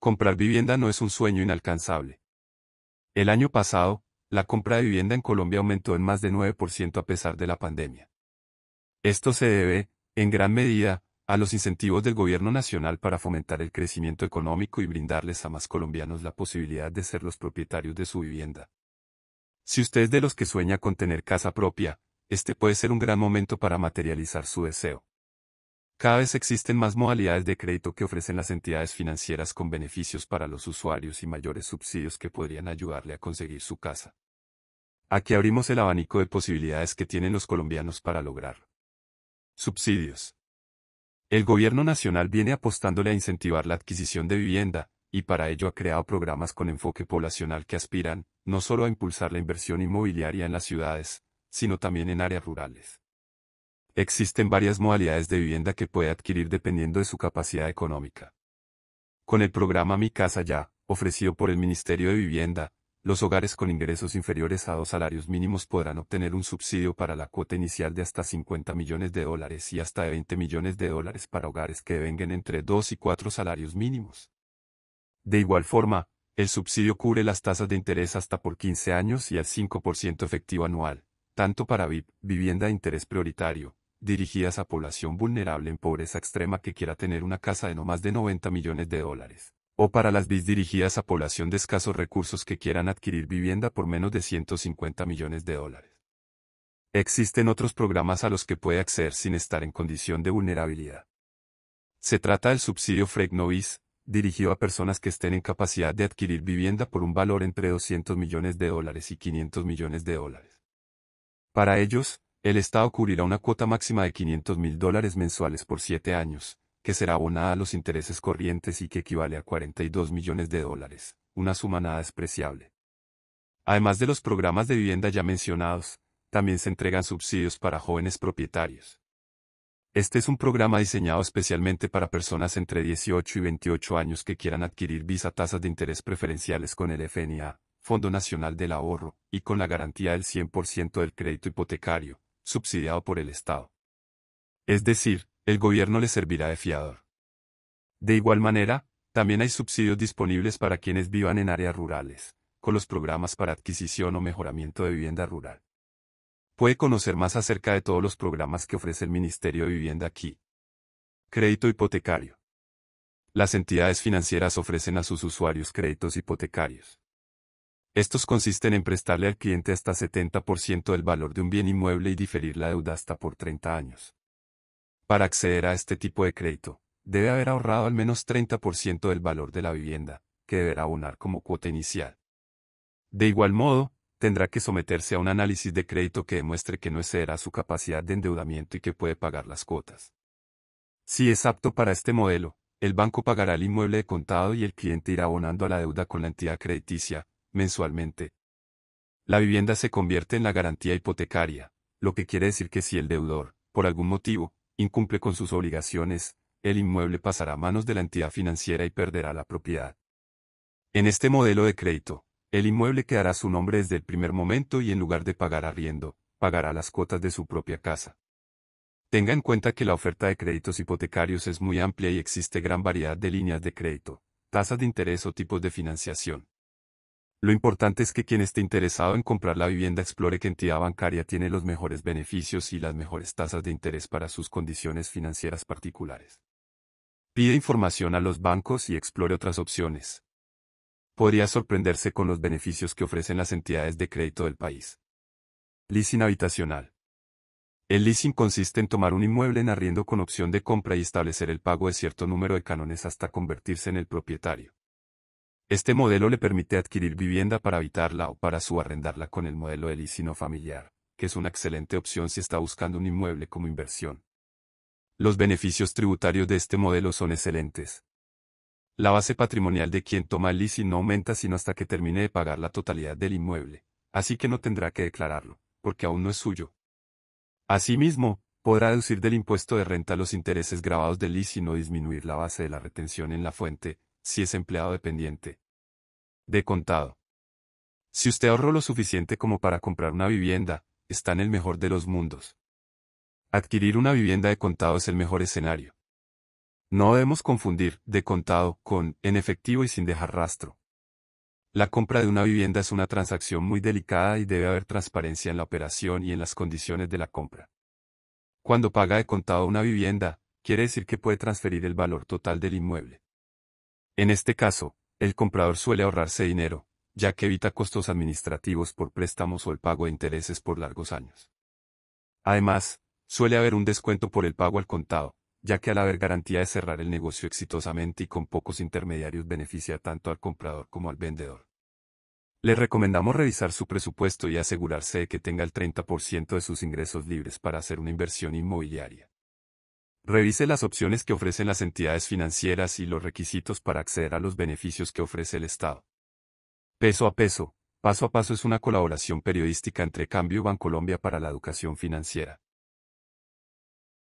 comprar vivienda no es un sueño inalcanzable. El año pasado, la compra de vivienda en Colombia aumentó en más de 9% a pesar de la pandemia. Esto se debe, en gran medida, a los incentivos del gobierno nacional para fomentar el crecimiento económico y brindarles a más colombianos la posibilidad de ser los propietarios de su vivienda. Si usted es de los que sueña con tener casa propia, este puede ser un gran momento para materializar su deseo. Cada vez existen más modalidades de crédito que ofrecen las entidades financieras con beneficios para los usuarios y mayores subsidios que podrían ayudarle a conseguir su casa. Aquí abrimos el abanico de posibilidades que tienen los colombianos para lograr. Subsidios. El gobierno nacional viene apostándole a incentivar la adquisición de vivienda, y para ello ha creado programas con enfoque poblacional que aspiran, no solo a impulsar la inversión inmobiliaria en las ciudades, sino también en áreas rurales. Existen varias modalidades de vivienda que puede adquirir dependiendo de su capacidad económica. Con el programa Mi Casa Ya, ofrecido por el Ministerio de Vivienda, los hogares con ingresos inferiores a dos salarios mínimos podrán obtener un subsidio para la cuota inicial de hasta 50 millones de dólares y hasta 20 millones de dólares para hogares que vengan entre dos y cuatro salarios mínimos. De igual forma, el subsidio cubre las tasas de interés hasta por 15 años y al 5% efectivo anual, tanto para VIP, vivienda de interés prioritario, dirigidas a población vulnerable en pobreza extrema que quiera tener una casa de no más de 90 millones de dólares, o para las BIS dirigidas a población de escasos recursos que quieran adquirir vivienda por menos de 150 millones de dólares. Existen otros programas a los que puede acceder sin estar en condición de vulnerabilidad. Se trata del subsidio Fregnovis, dirigido a personas que estén en capacidad de adquirir vivienda por un valor entre 200 millones de dólares y 500 millones de dólares. Para ellos, el Estado cubrirá una cuota máxima de 500 mil dólares mensuales por siete años, que será abonada a los intereses corrientes y que equivale a 42 millones de dólares, una suma nada despreciable. Además de los programas de vivienda ya mencionados, también se entregan subsidios para jóvenes propietarios. Este es un programa diseñado especialmente para personas entre 18 y 28 años que quieran adquirir visa tasas de interés preferenciales con el FNA, Fondo Nacional del Ahorro, y con la garantía del 100% del crédito hipotecario, subsidiado por el Estado. Es decir, el gobierno le servirá de fiador. De igual manera, también hay subsidios disponibles para quienes vivan en áreas rurales, con los programas para adquisición o mejoramiento de vivienda rural. Puede conocer más acerca de todos los programas que ofrece el Ministerio de Vivienda aquí. Crédito hipotecario. Las entidades financieras ofrecen a sus usuarios créditos hipotecarios estos consisten en prestarle al cliente hasta 70% del valor de un bien inmueble y diferir la deuda hasta por 30 años. Para acceder a este tipo de crédito, debe haber ahorrado al menos 30% del valor de la vivienda, que deberá abonar como cuota inicial. De igual modo, tendrá que someterse a un análisis de crédito que demuestre que no excederá su capacidad de endeudamiento y que puede pagar las cuotas. Si es apto para este modelo, el banco pagará el inmueble de contado y el cliente irá abonando a la deuda con la entidad crediticia, mensualmente. La vivienda se convierte en la garantía hipotecaria, lo que quiere decir que si el deudor, por algún motivo, incumple con sus obligaciones, el inmueble pasará a manos de la entidad financiera y perderá la propiedad. En este modelo de crédito, el inmueble quedará su nombre desde el primer momento y en lugar de pagar arriendo, pagará las cuotas de su propia casa. Tenga en cuenta que la oferta de créditos hipotecarios es muy amplia y existe gran variedad de líneas de crédito, tasas de interés o tipos de financiación. Lo importante es que quien esté interesado en comprar la vivienda explore qué entidad bancaria tiene los mejores beneficios y las mejores tasas de interés para sus condiciones financieras particulares. Pide información a los bancos y explore otras opciones. Podría sorprenderse con los beneficios que ofrecen las entidades de crédito del país. Leasing habitacional. El leasing consiste en tomar un inmueble en arriendo con opción de compra y establecer el pago de cierto número de canones hasta convertirse en el propietario. Este modelo le permite adquirir vivienda para habitarla o para arrendarla con el modelo del no familiar, que es una excelente opción si está buscando un inmueble como inversión. Los beneficios tributarios de este modelo son excelentes. La base patrimonial de quien toma el leasing no aumenta sino hasta que termine de pagar la totalidad del inmueble, así que no tendrá que declararlo, porque aún no es suyo. Asimismo, podrá deducir del impuesto de renta los intereses grabados del leasing o disminuir la base de la retención en la fuente, si es empleado dependiente, de contado. Si usted ahorró lo suficiente como para comprar una vivienda, está en el mejor de los mundos. Adquirir una vivienda de contado es el mejor escenario. No debemos confundir de contado con en efectivo y sin dejar rastro. La compra de una vivienda es una transacción muy delicada y debe haber transparencia en la operación y en las condiciones de la compra. Cuando paga de contado una vivienda, quiere decir que puede transferir el valor total del inmueble. En este caso, el comprador suele ahorrarse dinero, ya que evita costos administrativos por préstamos o el pago de intereses por largos años. Además, suele haber un descuento por el pago al contado, ya que al haber garantía de cerrar el negocio exitosamente y con pocos intermediarios beneficia tanto al comprador como al vendedor. Le recomendamos revisar su presupuesto y asegurarse de que tenga el 30% de sus ingresos libres para hacer una inversión inmobiliaria. Revise las opciones que ofrecen las entidades financieras y los requisitos para acceder a los beneficios que ofrece el Estado. Peso a peso, paso a paso es una colaboración periodística entre Cambio y Bancolombia para la educación financiera.